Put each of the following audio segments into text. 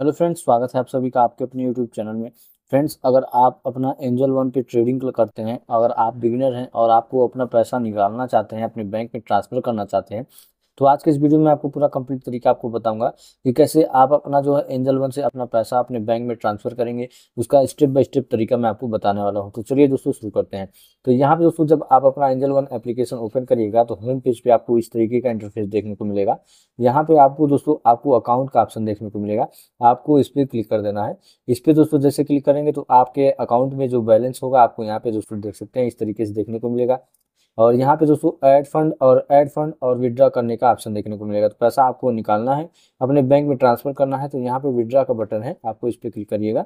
hello friends स्वागत है आप सभी का आपके अपने यूट्यूब चैनल में फ्रेंड्स अगर आप अपना एंजल वन पे ट्रेडिंग करते हैं अगर आप बिगिनर हैं और आपको अपना पैसा निकालना चाहते हैं अपने बैंक में ट्रांसफ़र करना चाहते हैं तो आज के इस वीडियो में आपको पूरा कंप्लीट तरीका आपको बताऊंगा कि कैसे आप अपना जो है एंजल वन से अपना पैसा अपने बैंक में ट्रांसफर करेंगे उसका स्टेप बाय स्टेप तरीका मैं आपको बताने वाला हूँ तो चलिए दोस्तों शुरू करते हैं तो यहाँ पे दोस्तों जब आप अपना एंजल वन एप्लीकेशन ओपन करिएगा तो होम पेज पे आपको इस तरीके का इंटरफेस देखने को मिलेगा यहाँ पे आपको दोस्तों आपको अकाउंट का ऑप्शन देखने को मिलेगा आपको इस पर क्लिक कर देना है इस पर दोस्तों जैसे क्लिक करेंगे तो आपके अकाउंट में जो बैलेंस होगा आपको यहाँ पे दोस्तों देख सकते हैं इस तरीके से देखने को मिलेगा और यहाँ पे दोस्तों ऐड फंड और ऐड फंड और विड्रा करने का ऑप्शन देखने को मिलेगा तो पैसा आपको निकालना है अपने बैंक में ट्रांसफ़र करना है तो यहाँ पे विड्रा का बटन है आपको इस पर क्लिक करिएगा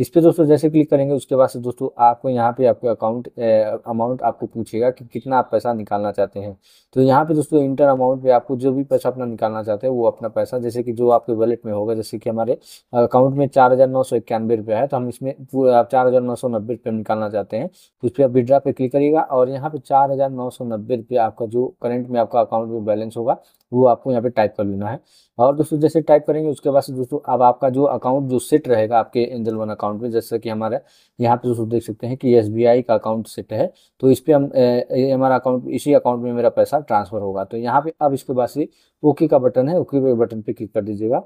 इस पर दोस्तों जैसे क्लिक करेंगे उसके बाद से दोस्तों आपको यहाँ पे आपके अकाउंट अमाउंट आपको पूछेगा कि कितना आप पैसा निकालना चाहते हैं तो यहाँ पे दोस्तों इंटर अमाउंट पे आपको जो भी पैसा अपना निकालना चाहते हैं वो अपना पैसा जैसे कि जो आपके वॉलेट में होगा जैसे कि हमारे अकाउंट में चार हज़ार नौ सौ है तो हम इसमें चार हज़ार नौ सौ नब्बे रुपये निकालना चाहते हैं तो उस पर आप विड्रा पे क्लिक करिएगा और यहाँ पे चार हज़ार नौ सौ नब्बे रुपये आपका जो करेंट में आपका अकाउंट में बैलेंस होगा वो आपको यहाँ पे टाइप कर लेना है और दोस्तों जैसे टाइप करेंगे उसके बाद दोस्तों अब आपका जो अकाउंट जो सेट रहेगा आपके एंजल वन अकाउंट में जैसा कि हमारे यहाँ पे दोस्तों देख सकते हैं कि एस का अकाउंट सेट है तो इस पर हम हमारा अकाउंट इसी अकाउंट में मेरा पैसा ट्रांसफर होगा तो यहाँ पे अब इसके बाद से ओके का बटन है ओके बटन पे क्लिक कर दीजिएगा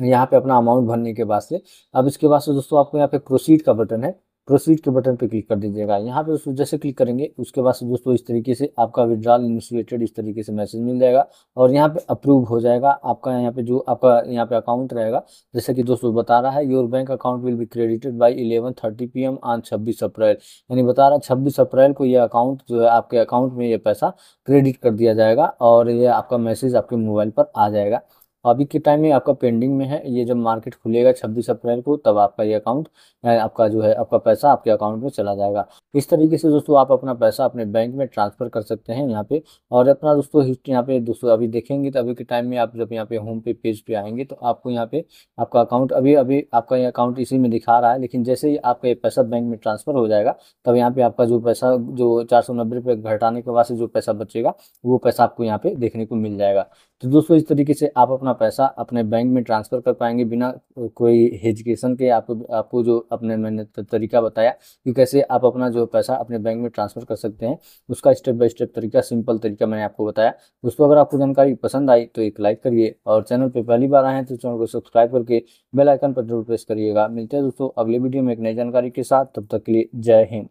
यहाँ पे अपना अमाउंट भरने के बाद से अब इसके बाद से दोस्तों आपको यहाँ पे प्रोसीड का बटन है प्रोसीड के बटन पर क्लिक कर दीजिएगा यहाँ पे उसको जैसे क्लिक करेंगे उसके बाद दोस्तों इस तरीके से आपका विड्रॉल इनिशिएटेड इस तरीके से मैसेज मिल जाएगा और यहाँ पे अप्रूव हो जाएगा आपका यहाँ पे जो आपका यहाँ पे अकाउंट रहेगा जैसे कि दोस्तों बता रहा है your bank account will be credited by eleven thirty P M on छब्बीस अप्रैल यानी बता रहा है छब्बीस अप्रैल को यह अकाउंट जो है आपके अकाउंट में ये पैसा क्रेडिट कर दिया जाएगा और ये आपका मैसेज आपके मोबाइल पर आ जाएगा अभी के टाइम में आपका पेंडिंग में है ये जब मार्केट खुलेगा छब्बीस अप्रैल को तब आपका ये अकाउंट आपका जो है आपका पैसा आपके अकाउंट में चला जाएगा इस तरीके से दोस्तों आप अपना पैसा अपने बैंक में ट्रांसफर कर सकते हैं यहाँ पे और अपना दोस्तों हिस्ट्री यहाँ पे दोस्तों अभी देखेंगे तो अभी के टाइम में आप जब यहाँ पे होम पे पेज पे आएंगे तो आपको यहाँ पे आपका अकाउंट अभी अभी आपका ये अकाउंट इसी में दिखा रहा है लेकिन जैसे ही आपका ये पैसा बैंक में ट्रांसफर हो जाएगा तब यहाँ पे आपका जो पैसा जो चार सौ नब्बे रुपये घटाने के बाद से जो पैसा बचेगा वो पैसा आपको यहाँ पे देखने को मिल जाएगा तो दोस्तों इस तरीके से आप अपना अपना पैसा अपने बैंक में ट्रांसफ़र कर पाएंगे बिना कोई हेजुकेशन के आपको आपको जो अपने मैंने तरीका बताया कि कैसे आप अपना जो पैसा अपने बैंक में ट्रांसफ़र कर सकते हैं उसका स्टेप बाय स्टेप तरीका सिंपल तरीका मैंने आपको बताया उस पर अगर आपको जानकारी पसंद आई तो एक लाइक करिए और चैनल पर पहली बार आए हैं तो चैनल को सब्सक्राइब करके बेलाइकन पर जरूर प्रेस करिएगा मिलते हैं दोस्तों अगले वीडियो में एक नई जानकारी के साथ तब तक के लिए जय हिंद